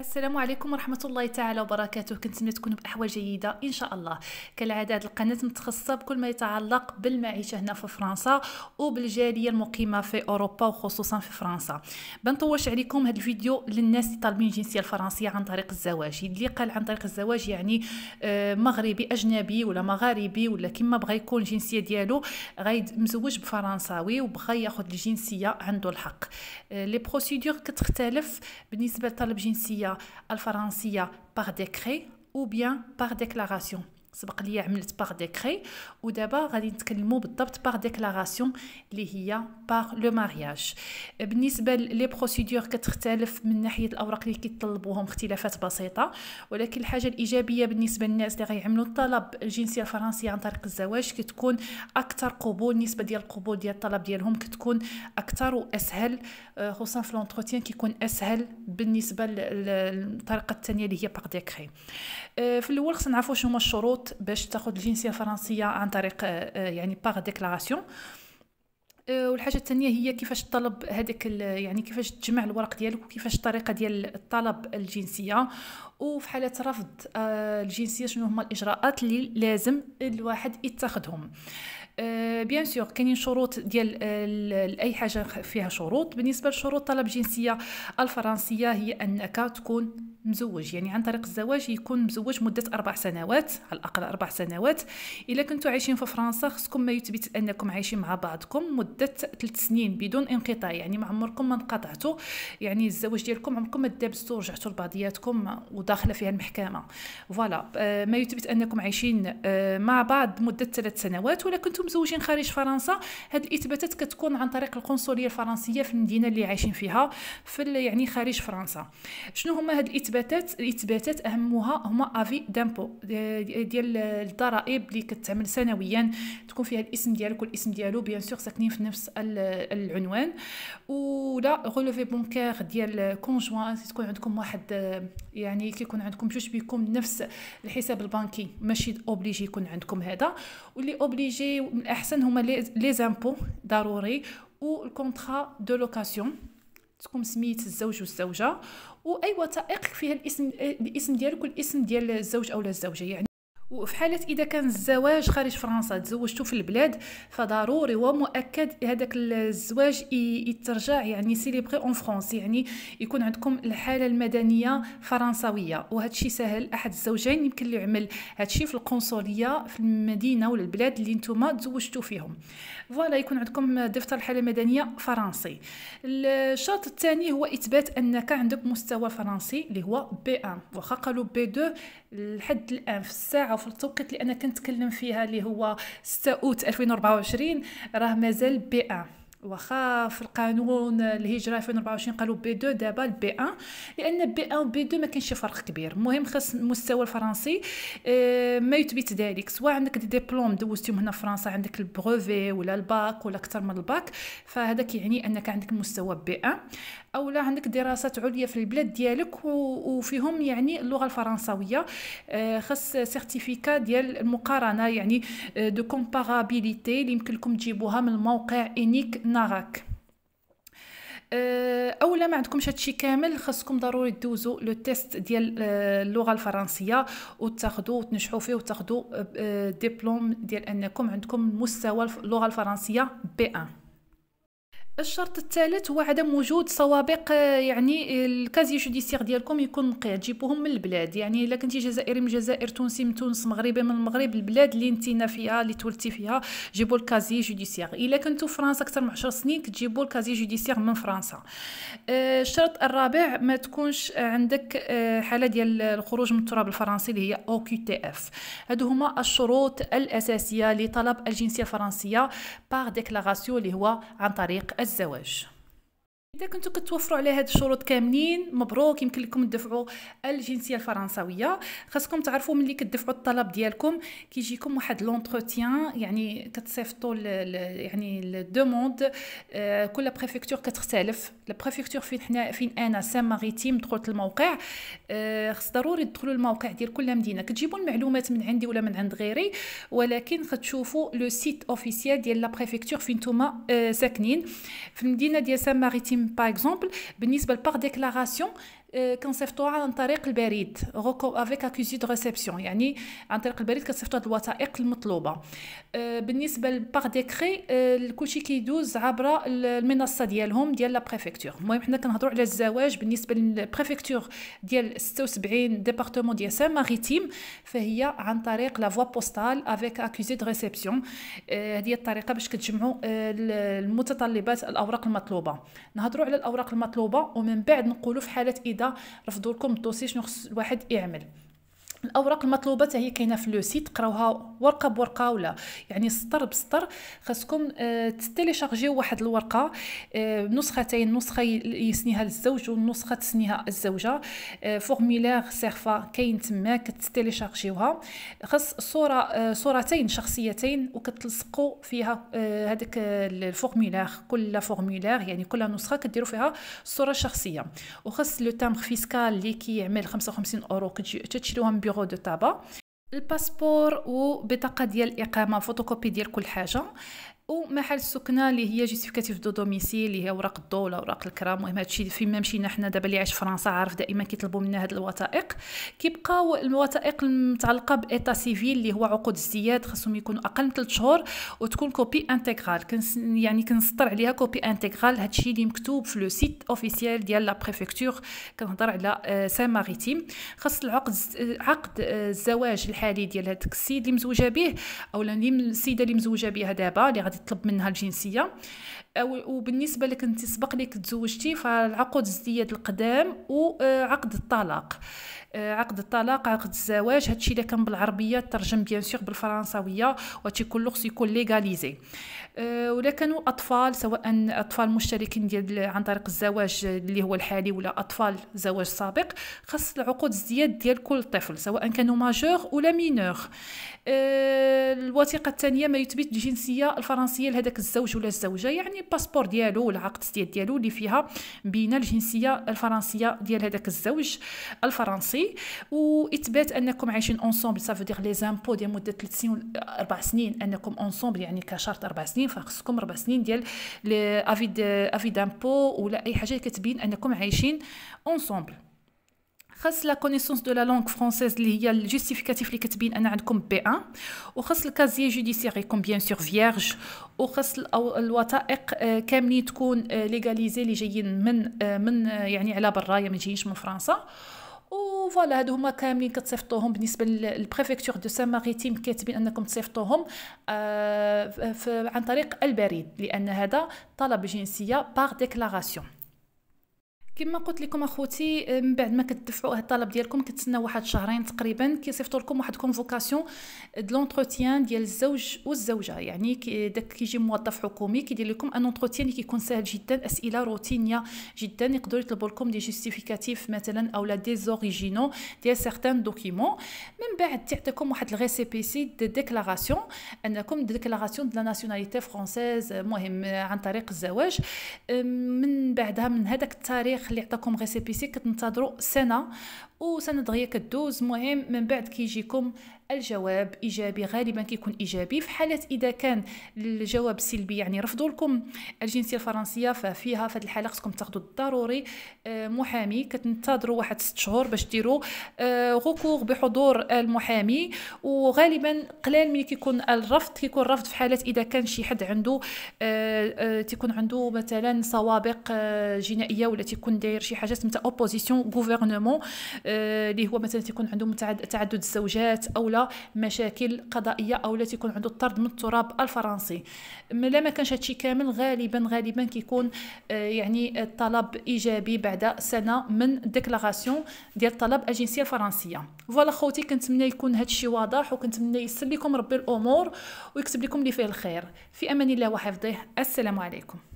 السلام عليكم ورحمة الله تعالى وبركاته كنتمنى تكونوا بأحوال جيدة إن شاء الله كالعادة القناة متخصصة بكل ما يتعلق بالمعيشة هنا في فرنسا وبالجالية المقيمة في أوروبا وخصوصا في فرنسا بنطوش عليكم هذا الفيديو للناس اللي طالبين الجنسية الفرنسية عن طريق الزواج اللي قال عن طريق الزواج يعني آه، مغربي أجنبي ولا مغاربي ولا كما بغى يكون الجنسية ديالو غايد مزوج بفرنساوي وبغى ياخذ الجنسية عنده الحق لي بروسيدور كتختلف بالنسبة لطلب جنسية al par décret ou bien par déclaration. سبق ليا عملت باغ ديكري ودابا غادي نتكلموا بالضبط باغ ديكلاراسيون اللي هي باغ لو مارياج بالنسبه لي بروسيدور كتختلف من ناحيه الاوراق اللي كيطلبوهم اختلافات بسيطه ولكن الحاجه الايجابيه بالنسبه للناس اللي غيعملوا الطلب الجنسيه الفرنسيه عن طريق الزواج كتكون اكثر قبول النسبه ديال القبول ديال الطلب ديالهم كتكون اكثر واسهل خصوصا في لونتروتيان كيكون اسهل بالنسبه للطريقه الثانيه اللي هي باغ آه، ديكري في الاول خصنا نعرفوا شنو هما الشروط باش تاخذ الجنسيه الفرنسيه عن طريق آه، آه، يعني باغ آه، ديكلاراسيون والحاجه الثانيه هي كيفاش طلب هذاك يعني كيفاش تجمع الورق ديالك وكيفاش الطريقه ديال الطلب الجنسيه وفي حاله رفض الجنسيه شنو هما الاجراءات اللي لازم الواحد يتخذهم بيان سور كاينين شروط ديال اي حاجه فيها شروط بالنسبه لشروط طلب جنسيه الفرنسيه هي انك تكون مزوج يعني عن طريق الزواج يكون مزوج مدة أربع سنوات على الأقل أربع سنوات إلا كنتوا عايشين في فرنسا خصكم ما يثبت أنكم عايشين مع بعضكم مدة ثلاث سنين بدون انقطاع يعني ما عمركم ما انقطعتوا يعني الزواج ديالكم عمركم ما دابستوا رجعتوا لبعضياتكم وداخلة فيها المحكمة فوالا آه، ما يثبت أنكم عايشين آه، مع بعض مدة ثلاث سنوات ولا كنتم مزوجين خارج فرنسا هاد الإثباتات كتكون عن طريق القنصلية الفرنسية في المدينة اللي عايشين فيها في يعني خارج فرنسا شنو هما هاد الإثباتات الاثباتات الاثباتات اهمها هما افي دامبو ديال الضرائب اللي كتعمل سنويا تكون فيها الاسم ديالك والاسم ديالو بيان سور ساكنين في نفس العنوان ولا غولوفي بونكير ديال كونجوان تكون عندكم واحد يعني كيكون عندكم جوج بيكم نفس الحساب البنكي ماشي اوبليجي يكون عندكم هذا واللي اوبليجي من الاحسن هما لي زامبو ضروري والكونترا دو لوكاسيون تكون سميت الزوج والزوجه واي وثائق فيها الاسم الاسم ديالك والاسم ديال الزوج او الزوجه يعني وفي حاله اذا كان الزواج خارج فرنسا تزوجتو في البلاد فضروري ومؤكد هذاك الزواج يترجع يعني سيليبغي اون فرونس يعني يكون عندكم الحاله المدنيه فرنساوية وهذا الشيء سهل احد الزوجين يمكن له يعمل هذا الشيء في القنصليه في المدينه ولا البلاد اللي نتوما تزوجتو فيهم فوالا يكون عندكم دفتر الحاله المدنيه فرنسي الشرط الثاني هو اثبات انك عندك مستوى فرنسي اللي هو بي 1 واخا قالوا بي 2 لحد الان في الساعه في التوقيت اللي انا كنتكلم فيها اللي هو 6 اوت 2024 راه مازال بي 1 واخا في القانون الهجره 2024 قالوا بي 2 دابا البي 1 لان بي 1 وبي 2 ما كاينش فرق كبير المهم خاص المستوى الفرنسي آه، ما يثبت ذلك سواء عندك دي ديبلوم دوزتيهم هنا في فرنسا عندك البروفي ولا الباك ولا اكثر من الباك فهذا كيعني انك عندك مستوى بي 1 اولا عندك دراسات عليا في البلاد ديالك وفيهم يعني اللغه الفرنسويه آه، خاص سيرتيفيكا ديال المقارنه يعني دو آه، كومبارابيليتي اللي يمكن لكم تجيبوها من الموقع انيك ناراك اولا آه، ما عندكمش هادشي كامل خاصكم ضروري تدوزوا لو تيست ديال اللغه الفرنسيه وتاخذوا وتنجحوا فيه وتاخذوا ديبلوم ديال انكم عندكم مستوى اللغه الفرنسيه بي 1 الشرط الثالث هو عدم وجود سوابق آه، يعني آه، الكازي جوديسير ديالكم يكون نقي تجيبوهم من البلاد يعني الا كنتي جزائري من الجزائر تونسي من تونس مغربي من المغرب البلاد اللي نتينا فيها اللي تولدتي فيها جيبوا الكازي جوديسير الا كنتو في فرنسا اكثر من 10 سنين كتجيبوا الكازي جوديسير من فرنسا آه، الشرط الرابع ما تكونش عندك حاله ديال الخروج من التراب الفرنسي اللي هي او كي تي اف هادو هما الشروط الاساسيه لطلب الجنسيه الفرنسيه بار ديكلاراسيون اللي هو عن طريق hoje اذا كنتو كتوفروا على هاد الشروط كاملين مبروك يمكن لكم تدفعوا الجنسيه الفرنسويه خاصكم تعرفوا ملي كتدفعوا الطلب ديالكم كيجيكم واحد لونتروتيان يعني كتصيفطوا يعني الدوموند كل بريفكتور كتختلف البريفكتور فين حنا فين انا سان ماريتيم دخلت الموقع آه، خص ضروري تدخلوا الموقع ديال كل مدينه كتجيبوا المعلومات من عندي ولا من عند غيري ولكن غتشوفوا لو سيت اوفيسيال ديال لا بريفكتور فين نتوما آه، ساكنين في المدينه ديال سان ماريتيم par exemple, par déclaration, كنصيفطوها عن طريق البريد غوكو افيك اكوزي دو ريسبسيون يعني عن طريق البريد كنصيفطو هاد الوثائق المطلوبه بالنسبه لباغ ديكري كلشي كيدوز عبر المنصه ديالهم ديال لا بريفيكتور المهم حنا كنهضروا على الزواج بالنسبه للبريفيكتور ديال 76 ديبارتمون ديال سان ماريتيم فهي عن طريق لا فوا بوستال افيك اكوزي دو ريسبسيون هذه الطريقه باش كتجمعوا آه، المتطلبات الاوراق المطلوبه نهضروا على الاوراق المطلوبه ومن بعد نقولوا في حاله اذا رفضوا لكم الدوسي شنو خص الواحد يعمل الاوراق المطلوبه هي كاينه في لو سيت قراوها ورقه بورقه ولا يعني سطر بسطر خاصكم آه، تيليشارجيو واحد الورقه بنسختين آه، نسخه يسنيها الزوج والنسخه تسنيها الزوجه آه، فورميلير سيرفا كاين تما كتيليشارجيوها خاص صوره صورتين شخصيتين وكتلصقوا فيها هذاك الفورميلير كل فورميلير يعني كل نسخه كديروا فيها الصوره الشخصيه وخاص لو تامر فيسكال اللي كيعمل 55 اورو تشريوها بيرو دو تابا الباسبور وبطاقه ديال الاقامه فوتوكوبي ديال كل حاجه ومحل السكنه اللي هي جيستيفيكاتيف دو دوميسيل اللي هي اوراق الدوله اوراق الكرام المهم هادشي فين ما مشينا حنا دابا اللي عايش فرنسا عارف دائما كيطلبوا منا هاد الوثائق كيبقاو الوثائق المتعلقه بايتا سيفيل اللي هو عقود الزياد خاصهم يكونوا اقل من 3 شهور وتكون كوبي انتغرال كنس يعني كنسطر عليها كوبي انتغرال هادشي اللي مكتوب في لو سيت اوفيسيال ديال لا بريفكتور كنهضر على سان آه، ماريتيم خاص العقد آه، عقد آه، الزواج الحالي ديال هاد السيد اللي مزوجه به اولا السيده اللي مزوجه بها دابا اللي غادي تطلب منها الجنسيه أه، وبالنسبه لك انت سبق لك تزوجتي فالعقود الزياد القدام وعقد أه، الطلاق أه، عقد الطلاق عقد الزواج هادشي اللي كان بالعربيه ترجم بيان سور بالفرنساويه وهادشي كله خصو يكون ليغاليزي ولا كانوا اطفال سواء اطفال مشتركين ديال عن طريق الزواج اللي هو الحالي ولا اطفال زواج سابق خاص العقود الزياد ديال كل طفل سواء كانوا ماجور ولا مينور الوثيقه الثانيه ما يثبت الجنسيه الفرنسيه لهذاك الزوج ولا الزوجه يعني الباسبور ديالو والعقد السياد ديالو اللي فيها بين الجنسيه الفرنسيه ديال هذاك الزوج الفرنسي واثبات انكم عايشين اونسومبل سافو دير لي زامبو ديال مده 3 سنين 4 سنين انكم اونسومبل يعني كشرط 4 سنين فخصكم 4 سنين ديال افي افي دامبو ولا اي حاجه كتبين انكم عايشين اونسومبل خاص لا كونيسونس دو لا لونغ فرونسيز اللي هي الجستيفيكاتيف اللي كتبين ان عندكم بي 1 وخاص الكازيي جوديسيير يكون بيان سور فيرج وخاص الوثائق آه، كاملين تكون ليغاليزي آه، اللي جايين من آه، من يعني على برا ما جايينش من فرنسا و فوالا هادو هما كاملين كتصيفطوهم بالنسبه للبريفكتور دو سان ماريتيم كاتبين انكم تصيفطوهم آه عن طريق البريد لان هذا طلب جنسيه بار ديكلاراسيون كما قلت لكم اخوتي من بعد ما كتدفعوا الطلب ديالكم كتسناو واحد شهرين تقريبا كيصيفطوا لكم واحد كونفوكاسيون د لونتروتيان ديال الزوج والزوجه يعني داك كيجي موظف حكومي كيدير لكم ان اونتروتيان اللي كيكون سهل جدا اسئله روتينيه جدا يقدروا يطلبوا لكم دي جوستيفيكاتيف مثلا لا دي زوريجينو ديال سيغتان دوكيمون من بعد تعطيكم واحد الغي سي بي سي دي ديكلاراسيون انكم ديكلاراسيون دو لا ناسيوناليتي فرونسيز المهم عن طريق الزواج من بعدها من هذاك التاريخ كيخلي يعطيكم غيسيبيسي كتنتظروا سنه وسنه دغيا كدوز مهم من بعد كيجيكم الجواب ايجابي غالبا كيكون ايجابي في حاله اذا كان الجواب سلبي يعني رفضوا لكم الجنسيه الفرنسيه ففيها في هذه الحاله خصكم تاخذوا الضروري آه، محامي كتنتظروا واحد ست شهور باش ديروا آه، غوكور بحضور المحامي وغالبا قلال من كيكون الرفض كيكون رفض في حاله اذا كان شي حد عنده آه، تيكون عنده مثلا سوابق جنائيه ولا تيكون داير شي حاجه سميتها اوبوزيسيون غوفرنمون آه، اللي هو مثلا تيكون عنده تعدد الزوجات او لا مشاكل قضائيه او لا تيكون عنده الطرد من التراب الفرنسي لا ما كانش هادشي كامل غالبا غالبا كيكون آه، يعني الطلب ايجابي بعد سنه من ديكلاراسيون ديال طلب الجنسيه الفرنسيه فوالا خوتي كنتمنى يكون هادشي واضح وكنتمنى يسر لكم ربي الامور ويكتب لكم اللي فيه الخير في امان الله وحفظه السلام عليكم